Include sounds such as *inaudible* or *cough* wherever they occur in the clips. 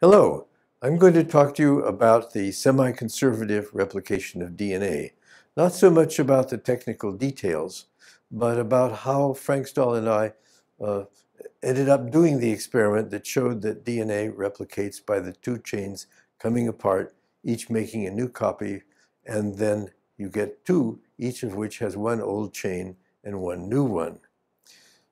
Hello, I'm going to talk to you about the semi-conservative replication of DNA. Not so much about the technical details, but about how Frank Stahl and I uh, ended up doing the experiment that showed that DNA replicates by the two chains coming apart, each making a new copy, and then you get two, each of which has one old chain and one new one.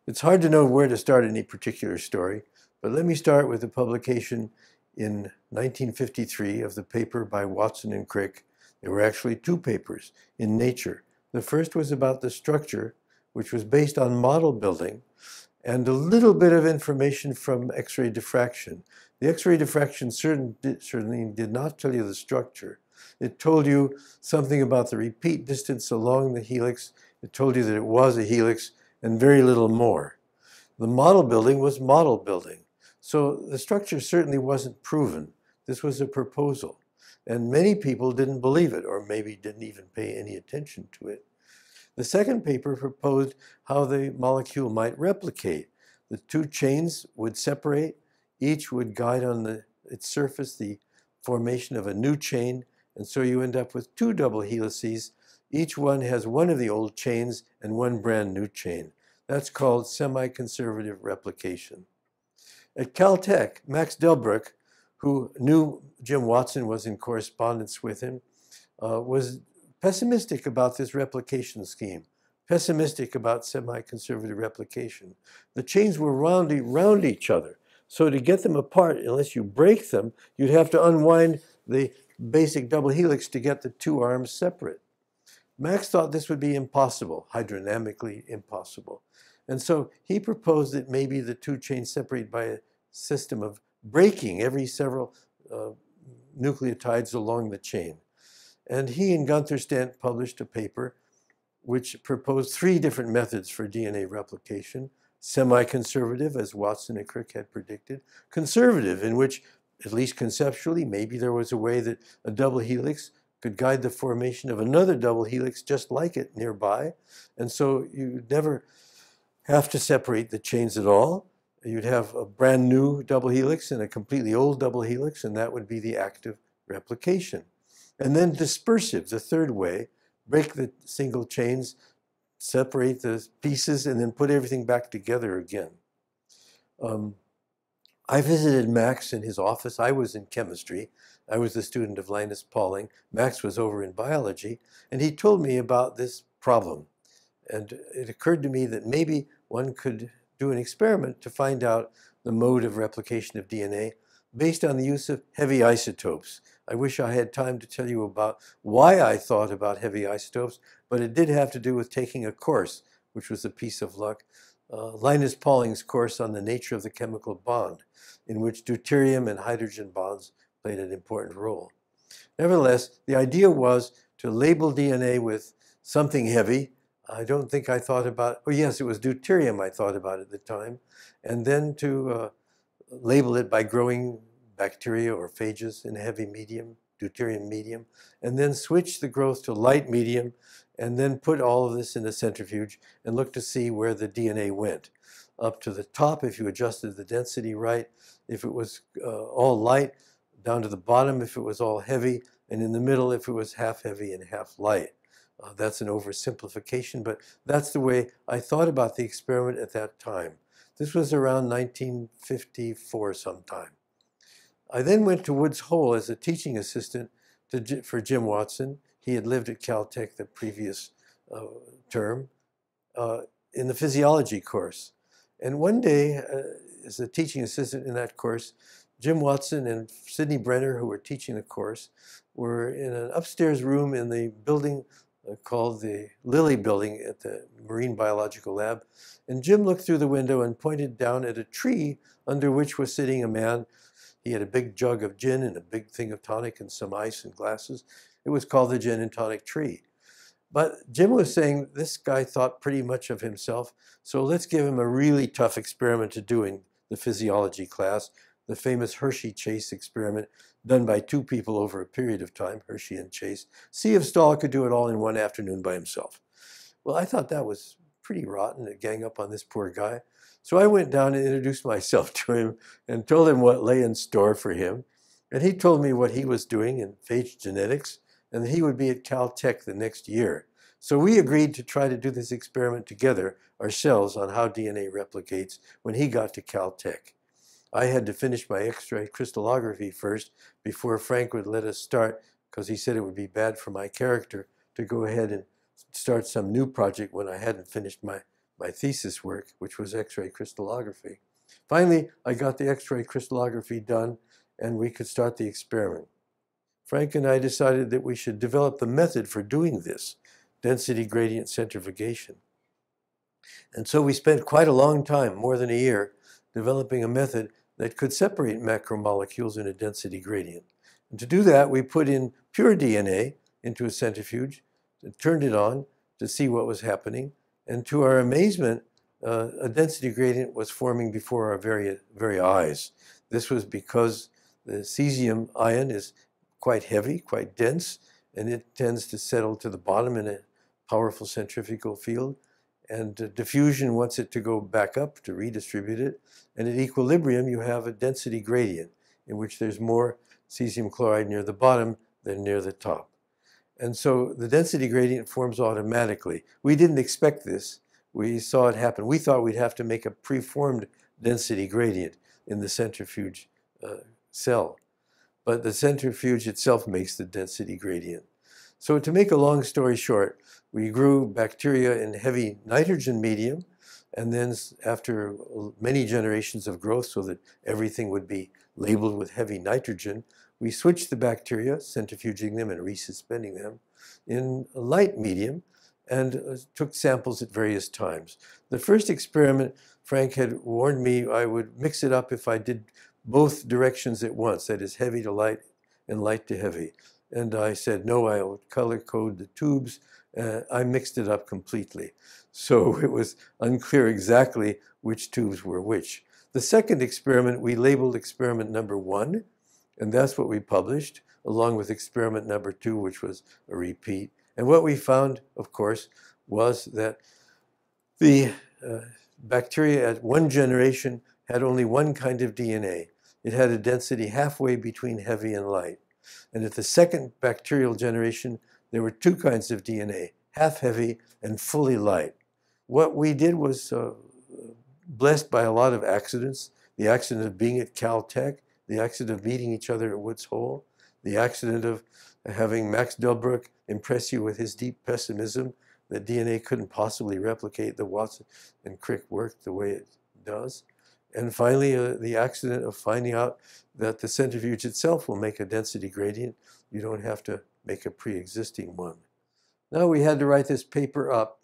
It's hard to know where to start any particular story. But let me start with the publication in 1953 of the paper by Watson and Crick. There were actually two papers in Nature. The first was about the structure, which was based on model building, and a little bit of information from X-ray diffraction. The X-ray diffraction certain, certainly did not tell you the structure. It told you something about the repeat distance along the helix. It told you that it was a helix and very little more. The model building was model building. So the structure certainly wasn't proven. This was a proposal. And many people didn't believe it, or maybe didn't even pay any attention to it. The second paper proposed how the molecule might replicate. The two chains would separate, each would guide on the, its surface the formation of a new chain, and so you end up with two double helices. Each one has one of the old chains and one brand new chain. That's called semi-conservative replication. At Caltech, Max Delbruck, who knew Jim Watson was in correspondence with him, uh, was pessimistic about this replication scheme, pessimistic about semi-conservative replication. The chains were round, round each other. So to get them apart, unless you break them, you'd have to unwind the basic double helix to get the two arms separate. Max thought this would be impossible, hydrodynamically impossible. And so he proposed that maybe the two chains separate by a system of breaking every several uh, nucleotides along the chain. And he and Gunther Stant published a paper which proposed three different methods for DNA replication semi conservative, as Watson and Crick had predicted, conservative, in which, at least conceptually, maybe there was a way that a double helix could guide the formation of another double helix just like it nearby. And so you never have to separate the chains at all. You'd have a brand new double helix and a completely old double helix, and that would be the active replication. And then dispersive, the third way, break the single chains, separate the pieces, and then put everything back together again. Um, I visited Max in his office. I was in chemistry. I was a student of Linus Pauling. Max was over in biology, and he told me about this problem and it occurred to me that maybe one could do an experiment to find out the mode of replication of DNA based on the use of heavy isotopes. I wish I had time to tell you about why I thought about heavy isotopes, but it did have to do with taking a course, which was a piece of luck. Uh, Linus Pauling's course on the nature of the chemical bond, in which deuterium and hydrogen bonds played an important role. Nevertheless, the idea was to label DNA with something heavy, I don't think I thought about, Oh yes, it was deuterium I thought about at the time. And then to uh, label it by growing bacteria or phages in heavy medium, deuterium medium, and then switch the growth to light medium, and then put all of this in a centrifuge and look to see where the DNA went. Up to the top, if you adjusted the density right, if it was uh, all light, down to the bottom if it was all heavy, and in the middle if it was half heavy and half light. Uh, that's an oversimplification, but that's the way I thought about the experiment at that time. This was around 1954 sometime. I then went to Woods Hole as a teaching assistant to, for Jim Watson. He had lived at Caltech the previous uh, term uh, in the physiology course. And one day, uh, as a teaching assistant in that course, Jim Watson and Sidney Brenner, who were teaching the course, were in an upstairs room in the building uh, called the Lilly Building at the Marine Biological Lab. And Jim looked through the window and pointed down at a tree under which was sitting a man. He had a big jug of gin and a big thing of tonic and some ice and glasses. It was called the gin and tonic tree. But Jim was saying this guy thought pretty much of himself, so let's give him a really tough experiment to do in the physiology class the famous Hershey-Chase experiment done by two people over a period of time, Hershey and Chase, see if Stahl could do it all in one afternoon by himself. Well, I thought that was pretty rotten to gang up on this poor guy. So I went down and introduced *laughs* myself to him and told him what lay in store for him. And he told me what he was doing in phage genetics and he would be at Caltech the next year. So we agreed to try to do this experiment together ourselves on how DNA replicates when he got to Caltech. I had to finish my X-ray crystallography first before Frank would let us start because he said it would be bad for my character to go ahead and start some new project when I hadn't finished my, my thesis work, which was X-ray crystallography. Finally, I got the X-ray crystallography done and we could start the experiment. Frank and I decided that we should develop the method for doing this, density gradient centrifugation. And so we spent quite a long time, more than a year, developing a method that could separate macromolecules in a density gradient. And to do that, we put in pure DNA into a centrifuge, turned it on to see what was happening, and to our amazement, uh, a density gradient was forming before our very, very eyes. This was because the cesium ion is quite heavy, quite dense, and it tends to settle to the bottom in a powerful centrifugal field. And diffusion wants it to go back up to redistribute it. And at equilibrium, you have a density gradient in which there's more cesium chloride near the bottom than near the top. And so the density gradient forms automatically. We didn't expect this. We saw it happen. We thought we'd have to make a preformed density gradient in the centrifuge uh, cell. But the centrifuge itself makes the density gradient. So to make a long story short, we grew bacteria in heavy nitrogen medium, and then after many generations of growth so that everything would be labeled with heavy nitrogen, we switched the bacteria, centrifuging them and resuspending them, in light medium and uh, took samples at various times. The first experiment, Frank had warned me I would mix it up if I did both directions at once, that is heavy to light and light to heavy. And I said, no, I'll color code the tubes. Uh, I mixed it up completely. So *laughs* it was unclear exactly which tubes were which. The second experiment, we labeled experiment number one, and that's what we published, along with experiment number two, which was a repeat. And what we found, of course, was that the uh, bacteria at one generation had only one kind of DNA. It had a density halfway between heavy and light. And at the second bacterial generation, there were two kinds of DNA, half heavy and fully light. What we did was uh, blessed by a lot of accidents the accident of being at Caltech, the accident of meeting each other at Woods Hole, the accident of having Max Delbruck impress you with his deep pessimism that DNA couldn't possibly replicate the Watson and Crick work the way it does. And finally, uh, the accident of finding out that the centrifuge itself will make a density gradient. You don't have to make a pre-existing one. Now we had to write this paper up.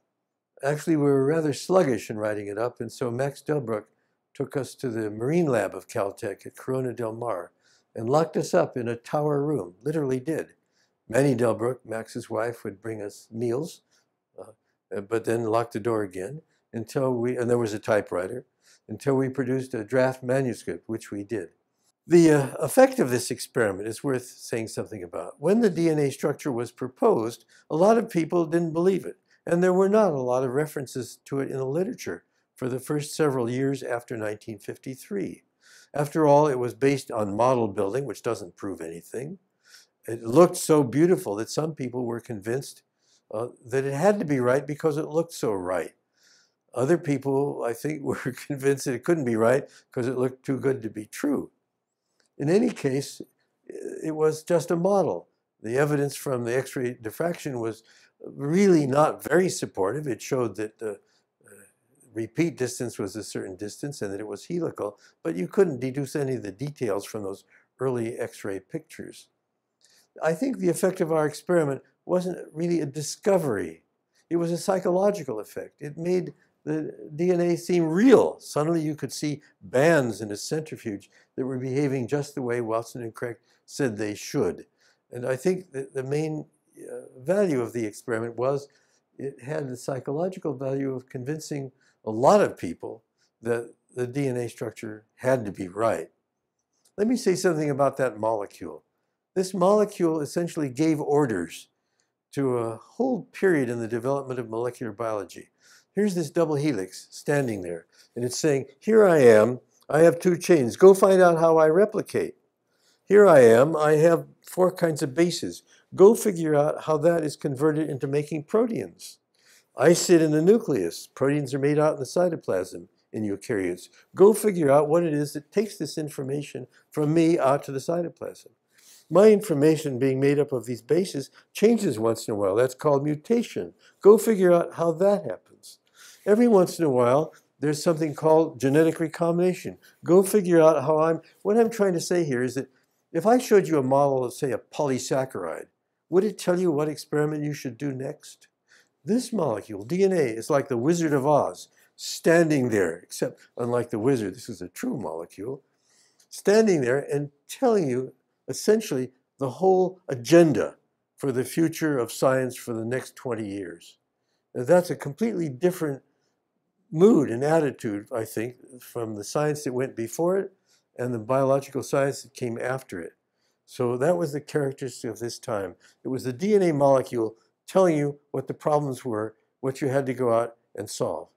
Actually, we were rather sluggish in writing it up, and so Max Delbruck took us to the marine lab of Caltech at Corona del Mar and locked us up in a tower room, literally did. Manny Delbruck, Max's wife, would bring us meals, uh, but then lock the door again until we, and there was a typewriter, until we produced a draft manuscript, which we did. The uh, effect of this experiment is worth saying something about. When the DNA structure was proposed, a lot of people didn't believe it, and there were not a lot of references to it in the literature for the first several years after 1953. After all, it was based on model building, which doesn't prove anything. It looked so beautiful that some people were convinced uh, that it had to be right because it looked so right. Other people, I think, *laughs* were convinced that it couldn't be right because it looked too good to be true. In any case, it was just a model. The evidence from the X-ray diffraction was really not very supportive. It showed that the uh, repeat distance was a certain distance and that it was helical, but you couldn't deduce any of the details from those early X-ray pictures. I think the effect of our experiment wasn't really a discovery. It was a psychological effect. It made the DNA seemed real. Suddenly you could see bands in a centrifuge that were behaving just the way Watson and Crick said they should. And I think that the main uh, value of the experiment was it had the psychological value of convincing a lot of people that the DNA structure had to be right. Let me say something about that molecule. This molecule essentially gave orders to a whole period in the development of molecular biology. Here's this double helix standing there. And it's saying, here I am, I have two chains. Go find out how I replicate. Here I am, I have four kinds of bases. Go figure out how that is converted into making proteins. I sit in the nucleus. Proteins are made out in the cytoplasm in eukaryotes. Go figure out what it is that takes this information from me out to the cytoplasm. My information being made up of these bases changes once in a while. That's called mutation. Go figure out how that happens. Every once in a while, there's something called genetic recombination. Go figure out how I'm, what I'm trying to say here is that if I showed you a model of, say, a polysaccharide, would it tell you what experiment you should do next? This molecule, DNA, is like the Wizard of Oz, standing there, except unlike the wizard, this is a true molecule, standing there and telling you essentially the whole agenda for the future of science for the next 20 years. Now, that's a completely different mood and attitude, I think, from the science that went before it and the biological science that came after it. So that was the characteristic of this time. It was the DNA molecule telling you what the problems were, what you had to go out and solve.